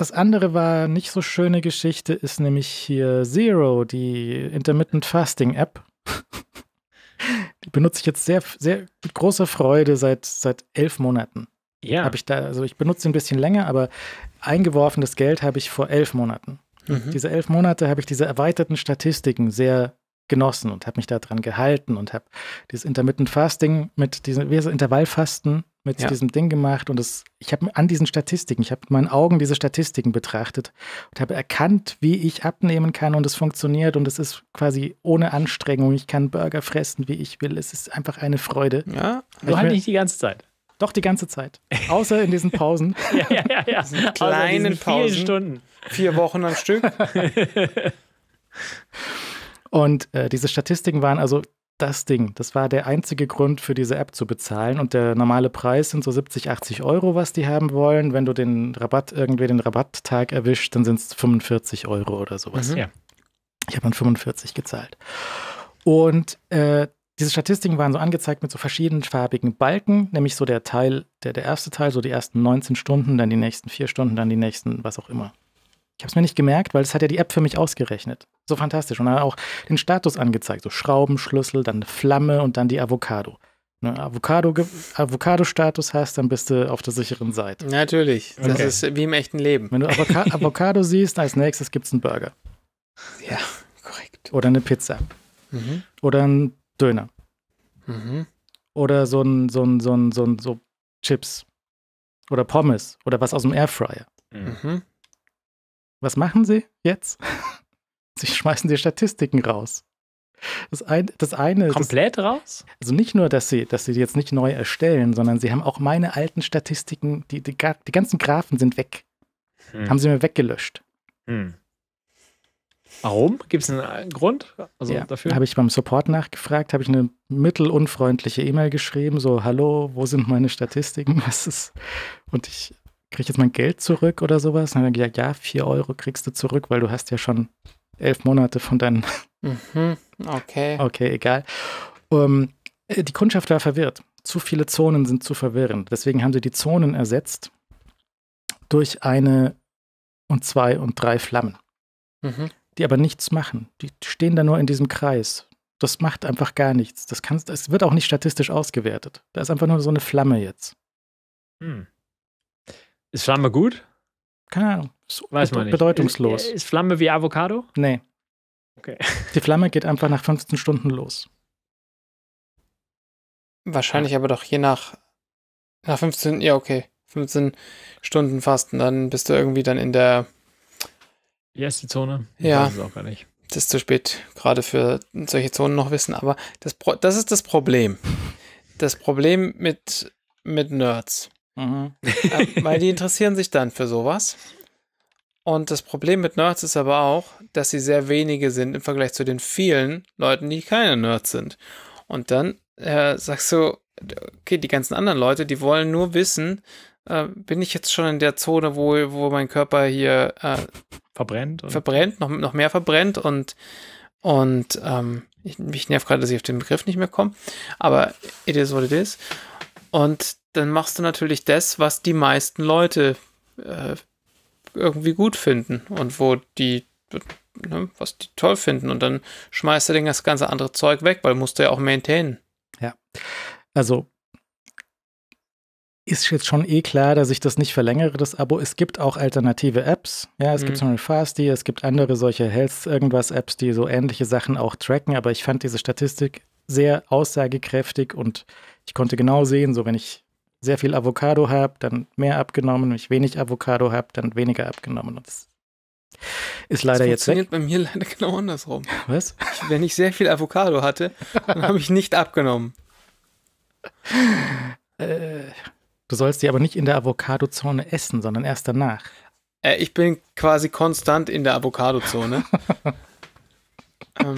das andere war nicht so schöne Geschichte, ist nämlich hier Zero, die Intermittent Fasting App. die benutze ich jetzt sehr, sehr mit großer Freude seit, seit elf Monaten. Ja. Habe ich da, also ich benutze ein bisschen länger, aber eingeworfenes Geld habe ich vor elf Monaten. Mhm. Diese elf Monate habe ich diese erweiterten Statistiken sehr genossen und habe mich daran gehalten und habe dieses Intermittent Fasting mit diesem Intervallfasten mit ja. diesem Ding gemacht und das, ich habe an diesen Statistiken, ich habe mit meinen Augen diese Statistiken betrachtet und habe erkannt, wie ich abnehmen kann und es funktioniert und es ist quasi ohne Anstrengung. Ich kann Burger fressen, wie ich will. Es ist einfach eine Freude. Ja, nur halt nicht die ganze Zeit. Doch die ganze Zeit. Außer in diesen Pausen. ja, ja, ja. ja. Diesen kleinen diesen Pausen. Vier Stunden. Vier Wochen am Stück. Und äh, diese Statistiken waren also das Ding. Das war der einzige Grund für diese App zu bezahlen. Und der normale Preis sind so 70, 80 Euro, was die haben wollen. Wenn du den Rabatt, irgendwie den Rabatttag erwischt, dann sind es 45 Euro oder sowas. Mhm. Ja. Ich habe dann 45 gezahlt. Und äh, diese Statistiken waren so angezeigt mit so verschiedenen farbigen Balken, nämlich so der Teil, der, der erste Teil, so die ersten 19 Stunden, dann die nächsten vier Stunden, dann die nächsten, was auch immer. Ich habe es mir nicht gemerkt, weil das hat ja die App für mich ausgerechnet. So fantastisch. Und dann auch den Status angezeigt. So Schraubenschlüssel, dann Flamme und dann die Avocado. Ne, Avocado-Status Avocado hast, dann bist du auf der sicheren Seite. Natürlich. Das okay. ist wie im echten Leben. Wenn du Avoca Avocado siehst, als nächstes gibt es einen Burger. Ja, korrekt. Oder eine Pizza. Mhm. Oder einen Döner. Mhm. Oder so ein, so ein, so ein, so ein so Chips. Oder Pommes. Oder was aus dem Airfryer. Mhm. Was machen sie jetzt? sie schmeißen die Statistiken raus. Das, ein, das eine Komplett das, raus? Also nicht nur, dass sie, dass sie jetzt nicht neu erstellen, sondern sie haben auch meine alten Statistiken, die, die, die ganzen Graphen sind weg. Hm. Haben sie mir weggelöscht. Hm. Warum? Gibt es einen äh, Grund also ja, dafür? Habe ich beim Support nachgefragt, habe ich eine mittelunfreundliche E-Mail geschrieben, so, hallo, wo sind meine Statistiken? Was ist? Und ich kriege ich jetzt mein Geld zurück oder sowas? Und dann gesagt, ja, vier Euro kriegst du zurück, weil du hast ja schon elf Monate von deinen. Mhm, okay. Okay, egal. Um, ähm, äh, die Kundschaft war verwirrt. Zu viele Zonen sind zu verwirrend. Deswegen haben sie die Zonen ersetzt durch eine und zwei und drei Flammen, mhm. die aber nichts machen. Die stehen da nur in diesem Kreis. Das macht einfach gar nichts. Das, kann, das wird auch nicht statistisch ausgewertet. Da ist einfach nur so eine Flamme jetzt. Hm. Ist Flamme gut? Keine Ahnung. Ist Weiß man nicht. Bedeutungslos. Ist, ist Flamme wie Avocado? Nee. Okay. Die Flamme geht einfach nach 15 Stunden los. Wahrscheinlich ja. aber doch je nach, nach 15, ja, okay. 15 Stunden Fasten, dann bist du irgendwie dann in der. Ja, ist die Zone. Ich ja. Das ist auch gar nicht. Das ist zu spät, gerade für solche Zonen noch wissen, aber das, das ist das Problem. Das Problem mit, mit Nerds. Mhm. Ähm, weil die interessieren sich dann für sowas. Und das Problem mit Nerds ist aber auch, dass sie sehr wenige sind im Vergleich zu den vielen Leuten, die keine Nerds sind. Und dann äh, sagst du, okay, die ganzen anderen Leute, die wollen nur wissen, äh, bin ich jetzt schon in der Zone, wo, wo mein Körper hier äh, verbrennt? Verbrennt, noch, noch mehr verbrennt und, und ähm, ich, mich nervt gerade, dass ich auf den Begriff nicht mehr komme, aber it is what it is. Und dann machst du natürlich das, was die meisten Leute äh, irgendwie gut finden und wo die, ne, was die toll finden. Und dann schmeißt du das ganze andere Zeug weg, weil musst du ja auch maintainen. Ja. Also ist jetzt schon eh klar, dass ich das nicht verlängere, das Abo. Es gibt auch alternative Apps. Ja, es mhm. gibt zum Beispiel Fasti, es gibt andere solche Health-Irgendwas-Apps, die so ähnliche Sachen auch tracken. Aber ich fand diese Statistik sehr aussagekräftig und ich konnte genau sehen, so wenn ich sehr viel Avocado habe, dann mehr abgenommen. Wenn ich wenig Avocado habe, dann weniger abgenommen. Und das ist leider das jetzt weg. funktioniert bei mir leider genau andersrum. Was? Wenn ich sehr viel Avocado hatte, dann habe ich nicht abgenommen. Äh, du sollst die aber nicht in der Avocado-Zone essen, sondern erst danach. Äh, ich bin quasi konstant in der Avocado-Zone. ähm,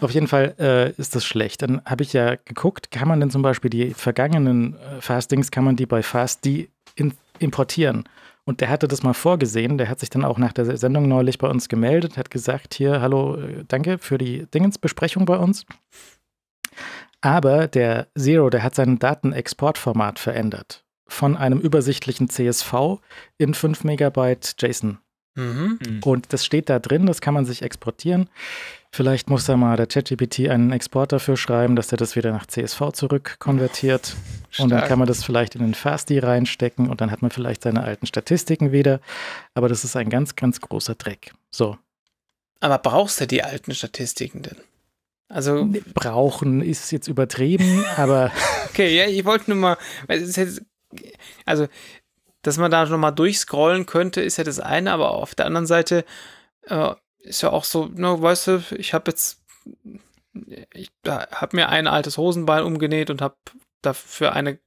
auf jeden Fall äh, ist das schlecht. Dann habe ich ja geguckt, kann man denn zum Beispiel die vergangenen äh, Fastings, kann man die bei Fasti in, importieren? Und der hatte das mal vorgesehen. Der hat sich dann auch nach der Sendung neulich bei uns gemeldet, hat gesagt: Hier, hallo, äh, danke für die Dingensbesprechung bei uns. Aber der Zero, der hat sein Datenexportformat verändert. Von einem übersichtlichen CSV in 5 Megabyte JSON. Mhm. mhm. Und das steht da drin, das kann man sich exportieren. Vielleicht muss da mal der ChatGPT einen Export dafür schreiben, dass er das wieder nach CSV zurückkonvertiert. Stark. Und dann kann man das vielleicht in den FASTI reinstecken und dann hat man vielleicht seine alten Statistiken wieder. Aber das ist ein ganz, ganz großer Dreck. So. Aber brauchst du die alten Statistiken denn? Also brauchen ist jetzt übertrieben, aber okay, ja, ich wollte nur mal, also dass man da nochmal durchscrollen könnte, ist ja das eine, aber auf der anderen Seite äh, ist ja auch so, ne, weißt du, ich habe jetzt, ich habe mir ein altes Hosenbein umgenäht und habe dafür eine,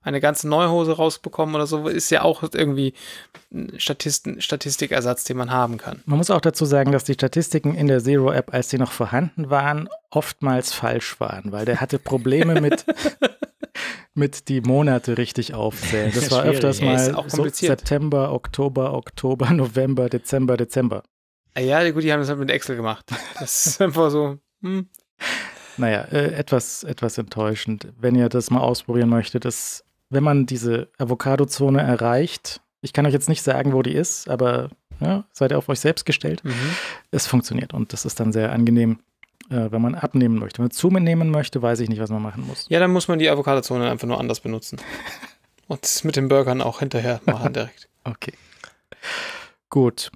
eine ganze neue Hose rausbekommen oder so, ist ja auch irgendwie ein Statistikersatz, den man haben kann. Man muss auch dazu sagen, dass die Statistiken in der Zero-App, als sie noch vorhanden waren, oftmals falsch waren, weil der hatte Probleme mit mit die Monate richtig aufzählen. Das war Schwierig. öfters mal ja, so September, Oktober, Oktober, November, Dezember, Dezember. Ah ja, gut, die haben das halt mit Excel gemacht. Das ist einfach so. Hm. Naja, äh, etwas, etwas enttäuschend. Wenn ihr das mal ausprobieren möchtet, ist, wenn man diese Avocado-Zone erreicht, ich kann euch jetzt nicht sagen, wo die ist, aber ja, seid ihr auf euch selbst gestellt. Mhm. Es funktioniert und das ist dann sehr angenehm äh, wenn man abnehmen möchte. Wenn man zunehmen möchte, weiß ich nicht, was man machen muss. Ja, dann muss man die Avocado-Zone einfach nur anders benutzen. Und das mit den Burgern auch hinterher machen direkt. okay. Gut.